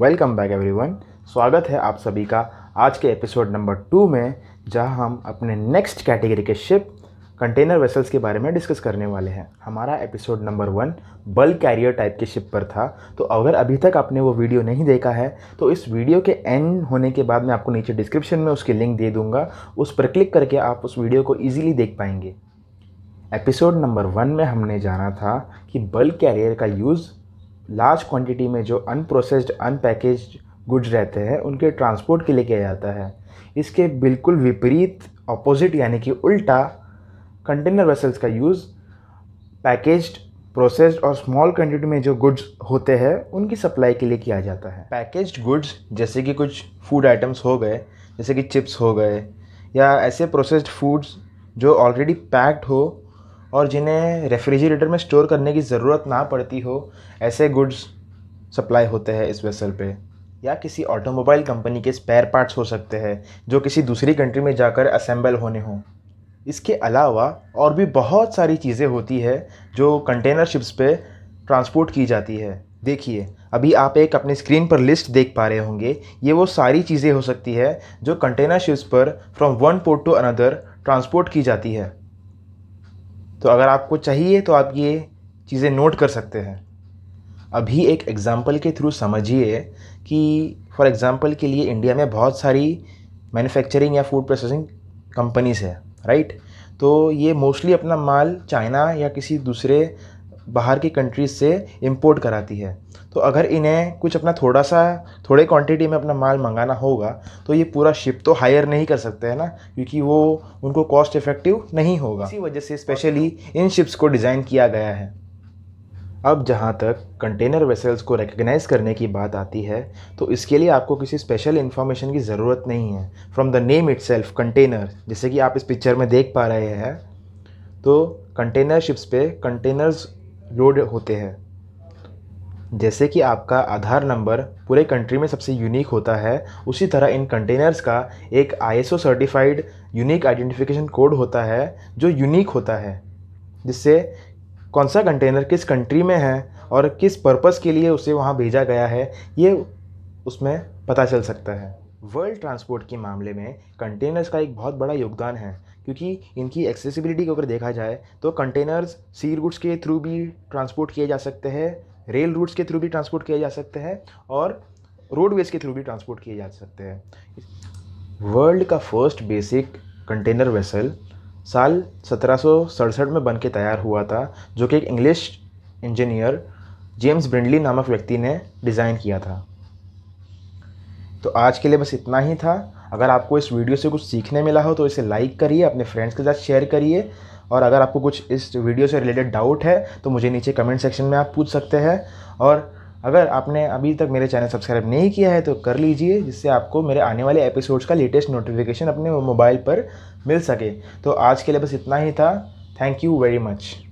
welcome back everyone स्वागत है आप सभी का आज के एपिसोड नंबर टू में जहां हम अपने नेक्स्ट कैटेगरी के शिप कंटेनर वेसल्स के बारे में डिस्कस करने वाले हैं हमारा episode number one bulk carrier type के शिप पर था तो अगर अभी तक आपने वो वीडियो नहीं देखा है तो इस वीडियो के एंड होने के बाद मैं आपको नीचे डिस्क्रिप्शन में उसकी लिंक दे दूंगा उस पर क्लिक करके आप उस वीडियो को ईजिली देख पाएंगे एपिसोड नंबर वन में हमने जाना था कि बल्क कैरियर का यूज़ लार्ज क्वांटिटी में जो अनप्रोसेस्ड अनपैकेज गुड्स रहते हैं उनके ट्रांसपोर्ट के लिए किया जाता है इसके बिल्कुल विपरीत अपोजिट यानी कि उल्टा कंटेनर वेसल्स का यूज़ पैकेज्ड प्रोसेस्ड और स्मॉल क्वांटिटी में जो गुड्स होते हैं उनकी सप्लाई के लिए किया जाता है पैकेज्ड गुड्स जैसे कि कुछ फूड आइटम्स हो गए जैसे कि चिप्स हो गए या ऐसे प्रोसेस्ड फूड्स जो ऑलरेडी पैक्ड हो और जिन्हें रेफ्रिजरेटर में स्टोर करने की ज़रूरत ना पड़ती हो ऐसे गुड्स सप्लाई होते हैं इस वेसल पे या किसी ऑटोमोबाइल कंपनी के स्पेयर पार्ट्स हो सकते हैं जो किसी दूसरी कंट्री में जाकर असेंबल होने हों इसके अलावा और भी बहुत सारी चीज़ें होती है जो कंटेनर शिप्स पे ट्रांसपोर्ट की जाती है देखिए अभी आप एक अपने स्क्रीन पर लिस्ट देख पा रहे होंगे ये वो सारी चीज़ें हो सकती है जो कंटेनर शिप्स पर from one port to another transport की जाती है तो अगर आपको चाहिए तो आप ये चीज़ें नोट कर सकते हैं अभी एक एग्ज़ाम्पल के थ्रू समझिए कि फॉर एग्ज़ाम्पल के लिए इंडिया में बहुत सारी मैन्युफैक्चरिंग या फूड प्रोसेसिंग कंपनीज़ है राइट तो ये मोस्टली अपना माल चाइना या किसी दूसरे बाहर की कंट्रीज़ से इम्पोर्ट कराती है तो अगर इन्हें कुछ अपना थोड़ा सा थोड़े क्वांटिटी में अपना माल मंगाना होगा तो ये पूरा शिप तो हायर नहीं कर सकते हैं ना क्योंकि वो उनको कॉस्ट इफ़ेक्टिव नहीं होगा इसी वजह से स्पेशली इन शिप्स को डिज़ाइन किया गया है अब जहाँ तक कंटेनर वेसल्स को रिकग्नाइज़ करने की बात आती है तो इसके लिए आपको किसी स्पेशल इन्फॉर्मेशन की ज़रूरत नहीं है from the name itself container जैसे कि आप इस पिक्चर में देख पा रहे हैं तो कंटेनर शिप्स पे कंटेनर्स लोड होते हैं जैसे कि आपका आधार नंबर पूरे कंट्री में सबसे यूनिक होता है उसी तरह इन कंटेनर्स का एक I certified unique identification code होता है जो यूनिक होता है जिससे कौन सा कंटेनर किस कंट्री में है और किस पर्पस के लिए उसे वहाँ भेजा गया है ये उसमें पता चल सकता है वर्ल्ड ट्रांसपोर्ट के मामले में कंटेनर्स का एक बहुत बड़ा योगदान है क्योंकि इनकी एक्सेसिबिलिटी को अगर देखा जाए तो कंटेनर्स सी रूट्स के थ्रू भी ट्रांसपोर्ट किए जा सकते हैं रेल रूट्स के थ्रू भी ट्रांसपोर्ट किए जा सकते हैं और रोडवेज के थ्रू भी ट्रांसपोर्ट किए जा सकते हैं वर्ल्ड का फर्स्ट बेसिक कंटेनर वेसल साल सत्रह में बन के तैयार हुआ था जो कि एक इंग्लिश इंजीनियर जेम्स ब्रिंडली नामक व्यक्ति ने डिज़ाइन किया था तो आज के लिए बस इतना ही था अगर आपको इस वीडियो से कुछ सीखने मिला हो तो इसे लाइक करिए अपने फ्रेंड्स के साथ शेयर करिए और अगर आपको कुछ इस वीडियो से रिलेटेड डाउट है तो मुझे नीचे कमेंट सेक्शन में आप पूछ सकते हैं और अगर आपने अभी तक मेरे चैनल सब्सक्राइब नहीं किया है तो कर लीजिए जिससे आपको मेरे आने वाले एपिसोड्स का लेटेस्ट नोटिफिकेशन अपने मोबाइल पर मिल सके तो आज के लिए बस इतना ही था थैंक यू वेरी मच